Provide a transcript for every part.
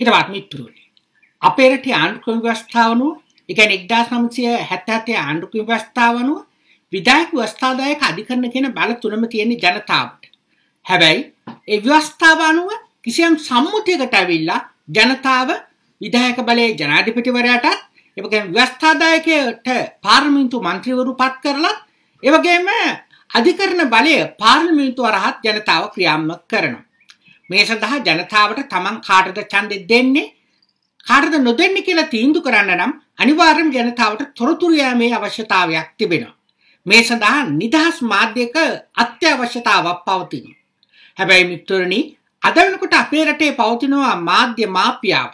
හිටවත් මිතුරුනි. අපේ රටේ ආණ්ඩුක්‍රම ව්‍යවස්ථාවනුව ඒ කියන්නේ 1977 ආණ්ඩුක්‍රම ව්‍යවස්ථාවනුව විධායක ව්‍යවස්ථාදායක අධිකරණ කියන බල තුනම තියෙන ජනතාවට. හැබැයි ඒ ව්‍යවස්ථාව අනුව කිසියම් සම්මුතියකට අවිල්ලා ජනතාව විධායක බලයේ ජනාධිපතිවරයාටත් ඒ වගේම ව්‍යවස්ථාදායකයට පාර්ලිමේන්තු මන්ත්‍රීවරු පත් කරලා ඒ වගේම අධිකරණ බලය පාර්ලිමේන්තුව හරහා ජනතාව ක්‍රියාත්මක කරනවා. මේ සඳහා ජනතාවට තමන් කාටද ඡන්දෙ දෙන්නේ කාටද නොදෙන්නේ කියලා තීන්දුව කරන්න නම් අනිවාර්යයෙන් ජනතාවට තොරතුරු යාමේ අවශ්‍යතාවයක් තිබෙනවා. මේ සඳහා නිදහස් මාධ්‍යක අත්‍යවශ්‍යතාවක් පවතිනවා. හැබැයි මිත්‍රරණි අද වෙනකොට අපේ රටේ පවතිනවා මාධ්‍ය මාපියාව.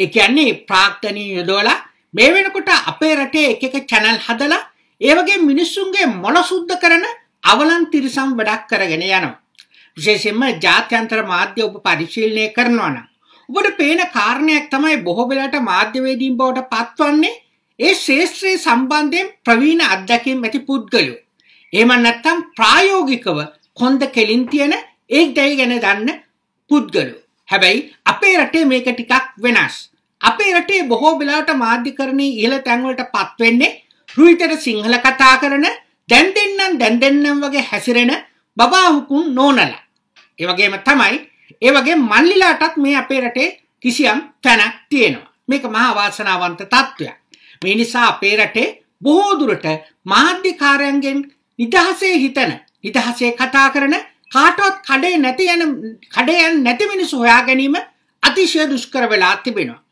ඒ කියන්නේ ප්‍රාක්තනීය යොදවලා මේ වෙනකොට අපේ රටේ එක එක channel හදලා ඒ වගේ මිනිස්සුන්ගේ මොළ සුද්ධ කරන අවලන් තිරසම් වැඩක් කරගෙන යනවා. විශේෂයෙන්ම ජාත්‍යන්තර මාධ්‍ය ඔබ පරිශීලනය කරනවා නම් ඔබට පේන කාරණයක් තමයි බොහෝ වෙලාට මාධ්‍යවේදීන් බවට පත්වන්නේ ඒ ශාස්ත්‍රයේ සම්බන්ධයෙන් ප්‍රවීණ අත්දැකීම් ඇති පුද්ගලයෝ. එහෙම නැත්නම් ප්‍රායෝගිකව කොන්ද කෙලින් තියෙන ඒ දෙය ගැන දන්න පුද්ගලයෝ. හැබැයි අපේ රටේ මේක ටිකක් වෙනස්. අපේ රටේ බොහෝ වෙලාවට මාධ්‍යකරණයේ ඉහළ තැන්වලට පත් වෙන්නේ රුහිතට සිංහල කතා කරන දැන් දෙන්නම් දැන් දෙන්නම් වගේ හැසිරෙන බබාහුකුන් නෝනලා. ඒ වගේම තමයි ඒ වගේ මල්ලිලාටත් මේ අපේ රටේ කිසියම් තැනක් තියෙනවා. මේක මහා වාසනාවන්ත තත්ත්වයක්. මේ නිසා අපේ රටේ බොහෝ දුරට මාධ්‍යකාරයන්ගෙන් නිදහසේ හිතන, නිදහසේ කතා කරන කාටවත් කඩේ නැති යන කඩේ යන නැති මිනිස්සු හොයා ගැනීම අතිශය දුෂ්කර වෙලා තිබෙනවා.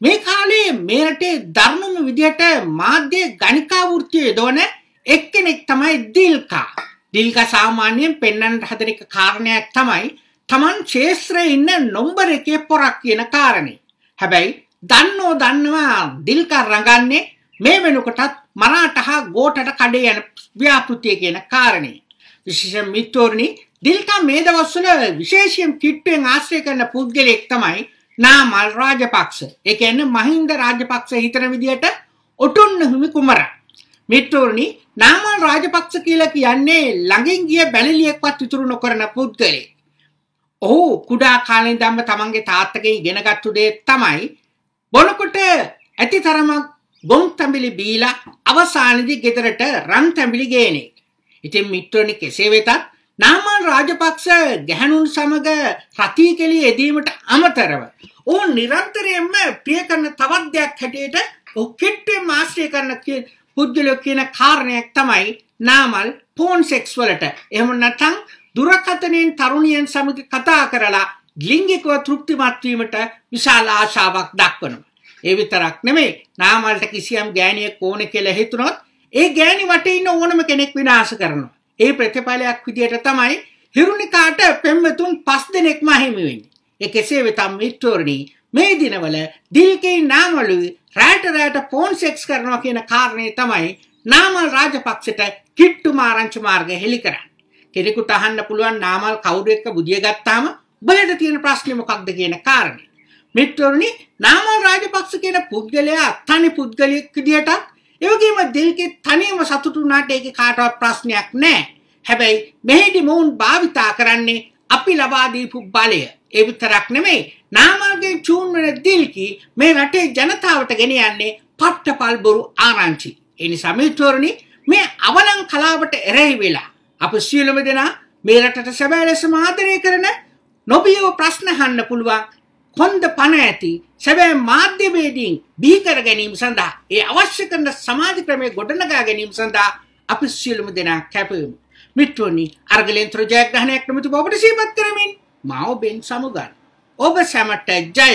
මේ කාලේ මේ රටේ දරුණුම විදිහට මාධ්‍ය ගණිකා වෘත්තිය යොදවන එක්කෙනෙක් තමයි දිල්කා. දිල්ක සාමාන්‍යයෙන් පෙන්නන්ට හදන එක කාරණයක් තමයි තමන් ශේත්‍රයේ ඉන්න නොම්බර එකේ පොරක් කියන කාරණේ. හැබැයි දන්නෝ දන්නවා දිල්ක රඟන්නේ මේ වෙනකොටත් මරාට හා ගෝටට කඩේ යන ව්‍යාපෘතිය කියන කාරණේ. විශේෂයෙන් මිත්‍රෝරණි දිල්ක මේ දවස්වල විශේෂයෙන් කිට්ටුවෙන් ආශ්‍රය කරන පුද්ගලෙක් තමයි නාමල් රාජපක්ෂ. ඒ කියන්නේ මහින්ද රාජපක්ෂ හිතන විදිහට ඔටුන්න හිමි කුමරා. මිත්‍රෝරණි නාමල් රාජපක්ෂ කියලා කියන්නේ ළඟින් ගිය බැලිලියෙක්වත් ඉතුරු නොකරන පුද්ගලෙක්. ඔහු කුඩා කාලේ ඉඳන්ම තමන්ගේ තාත්තගෙන් ඉගෙනගත්තු දේ තමයි බොනකොට ඇති තරමක් ගොන් තැඹිලි බීලා අවසානයේදී ගෙදරට රන් තැඹිලි ගේන එක. ඉතින් මිත්‍රනි කෙසේ වෙතත් නාමල් රාජපක්ෂ ගැහණුන් සමග රතිකෙලි යෙදීමට අමතරව ඔහු නිරන්තරයෙන්ම ප්‍රිය කරන තවත් දෙයක් හැටියට ඔහු කෙට්ටුවෙන් ආශ්‍රය කරන පුද්ගලයෝ කියන කාරණයක් තමයි නාමල් පෝන් සෙක්ස් වලට. එහෙම නැත්නම් දුරකථනයෙන් තරුණියන් සමග කතා කරලා ලිංගිකව තෘප්තිමත් වීමට විශාල ආශාවක් දක්වනවා. ඒ විතරක් නෙමෙයි නාමල්ට කිසියම් ගෑණියෙක් ඕන කියලා හිතුනොත් ඒ ගෑණි වටේ ඉන්න ඕනම කෙනෙක් විනාශ කරනවා. ඒ ප්‍රතිඵලයක් විදියට තමයි හිරුණිකාට පෙම්වතුන් පස් දෙනෙක්ම අහිමි වෙන්නේ. ඒ කෙසේ වෙතත් මිත්‍රෝරණී මේ දිනවල දිල්කෙයින් නාමලුයි රෑට රෑට ෆෝන් සෙක්ස් කරනවා කියන කාරණේ තමයි නාමල් රාජපක්ෂට කිට්ටු මාරංචු මාර්ග හෙලි කරන්නේ. කෙනෙකුට අහන්න පුළුවන් නාමල් කවුරු එක්ක බුදිය ගත්තාම බලට තියෙන ප්‍රශ්නේ මොකක්ද කියන කාරණේ. මිත්‍රෝනි නාමල් රාජපක්ෂ කියන පුද්ගලයා තනි පුද්ගලයෙක් විදියට ඒ වගේම දිල්කේ තනියම සතුටු වුණාට ඒකේ කාටවත් ප්‍රශ්නයක් නැහැ. හැබැයි මෙහෙදි මොවුන් භාවිතා කරන්නේ අපි ලබා දීපු බලය ඒ විතරක් නෙමෙයි නාමල්ගෙන් චූන් වෙන දිල්කි මේ රටේ ජනතාවට ගෙන යන්නේ පට්ටපල් බොරු ආරංචි. ඒ නිසා මිත්‍රෝරණි මේ අවලං කලාවට එරෙහි වෙලා අප සියලුම දෙනා මේ රටට සැබෑ ලෙසම ආදරය කරන නොබියව ප්‍රශ්න අහන්න පුළුවන් කොන්ද පණ ඇති සැබෑ මාධ්‍යවේදීන් බිහි කර ගැනීම සඳහා ඒ අවශ්‍ය කරන සමාජ ක්‍රමය ගොඩනගා ගැනීම සඳහා අපි සියලුම දෙනා කැපවෙමු. මිත්වනි අර්ගලෙන්ත්‍ර ජයග්‍රහණයක් නොමතු බවට සීපත් කරමින් මා ඔබෙන් සමුගන්න. ඔබ සැමට ජය!